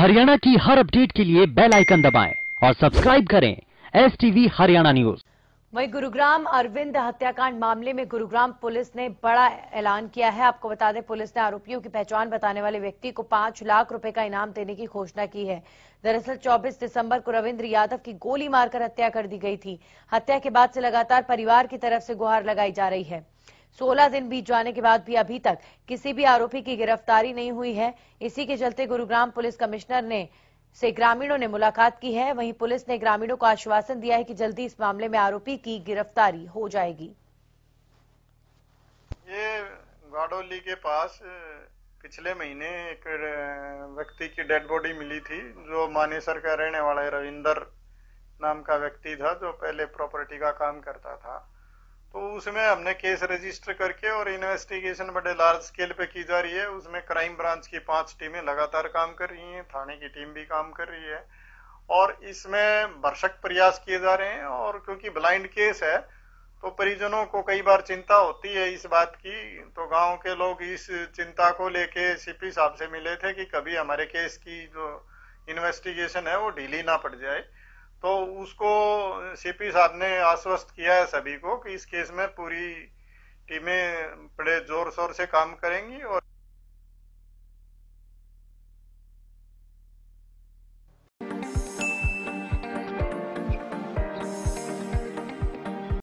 हरियाणा की हर अपडेट के लिए बेल आइकन दबाएं और सब्सक्राइब करें एस टीवी हरियाणा न्यूज वही गुरुग्राम अरविंद हत्याकांड मामले में गुरुग्राम पुलिस ने बड़ा ऐलान किया है आपको बता दें पुलिस ने आरोपियों की पहचान बताने वाले व्यक्ति को पांच लाख रुपए का इनाम देने की घोषणा की है दरअसल 24 दिसंबर को रविंद्र यादव की गोली मारकर हत्या कर दी गई थी हत्या के बाद से लगातार परिवार की तरफ से गुहार लगाई जा रही है 16 दिन बीत जाने के बाद भी अभी तक किसी भी आरोपी की गिरफ्तारी नहीं हुई है इसी के चलते गुरुग्राम पुलिस कमिश्नर ने से ग्रामीणों ने मुलाकात की है वहीं पुलिस ने ग्रामीणों को आश्वासन दिया है कि जल्दी इस मामले में आरोपी की गिरफ्तारी हो जाएगी ये गाडोली के पास पिछले महीने एक व्यक्ति की डेड बॉडी मिली थी जो मानेसर का रहने वाला रविंदर नाम का व्यक्ति था जो पहले प्रॉपर्टी का काम करता था तो उसमें हमने केस रजिस्टर करके और इन्वेस्टिगेशन बड़े लार्ज स्केल पे की जा रही है उसमें क्राइम ब्रांच की पांच टीमें लगातार काम कर रही हैं थाने की टीम भी काम कर रही है और इसमें भरसक प्रयास किए जा रहे हैं और क्योंकि ब्लाइंड केस है तो परिजनों को कई बार चिंता होती है इस बात की तो गांव के लोग इस चिंता को लेके सीपी साहब से मिले थे कि कभी हमारे केस की जो इन्वेस्टिगेशन है वो ढीली ना पड़ जाए तो उसको सीपी साहब ने आश्वस्त किया है सभी को कि इस केस में पूरी टीमें बड़े जोर शोर से काम करेंगी और